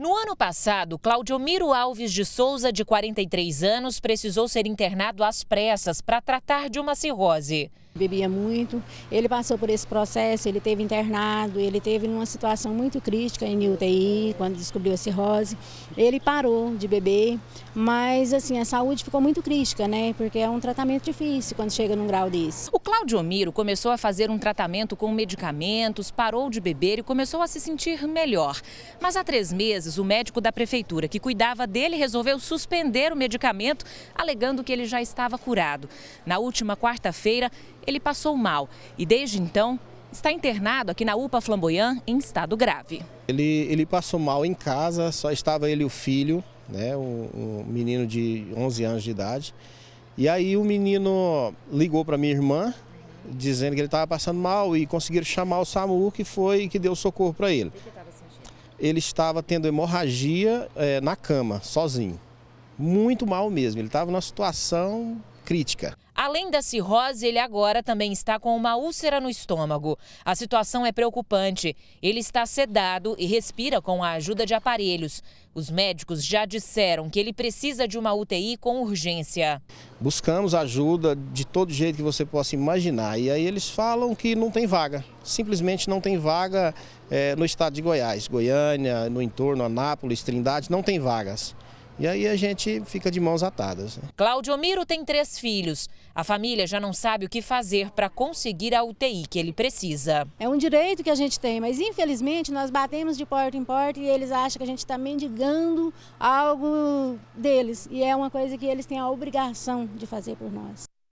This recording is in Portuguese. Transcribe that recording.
No ano passado, Miro Alves de Souza, de 43 anos, precisou ser internado às pressas para tratar de uma cirrose. Bebia muito. Ele passou por esse processo, ele teve internado, ele teve numa situação muito crítica em UTI, quando descobriu a cirrose. Ele parou de beber, mas assim, a saúde ficou muito crítica, né? Porque é um tratamento difícil quando chega num grau desse. O Cláudio Omiro começou a fazer um tratamento com medicamentos, parou de beber e começou a se sentir melhor. Mas há três meses, o médico da prefeitura que cuidava dele resolveu suspender o medicamento, alegando que ele já estava curado. Na última quarta-feira, ele passou mal e desde então está internado aqui na UPA Flamboyant em estado grave. Ele, ele passou mal em casa, só estava ele e o filho, né, um, um menino de 11 anos de idade. E aí o menino ligou para minha irmã, dizendo que ele estava passando mal e conseguiram chamar o SAMU, que foi que deu socorro para ele. Ele estava tendo hemorragia é, na cama, sozinho. Muito mal mesmo, ele estava numa situação crítica. Além da cirrose, ele agora também está com uma úlcera no estômago. A situação é preocupante. Ele está sedado e respira com a ajuda de aparelhos. Os médicos já disseram que ele precisa de uma UTI com urgência. Buscamos ajuda de todo jeito que você possa imaginar. E aí eles falam que não tem vaga. Simplesmente não tem vaga é, no estado de Goiás. Goiânia, no entorno, Anápolis, Trindade, não tem vagas. E aí a gente fica de mãos atadas. Né? Cláudio Miro tem três filhos. A família já não sabe o que fazer para conseguir a UTI que ele precisa. É um direito que a gente tem, mas infelizmente nós batemos de porta em porta e eles acham que a gente está mendigando algo deles. E é uma coisa que eles têm a obrigação de fazer por nós.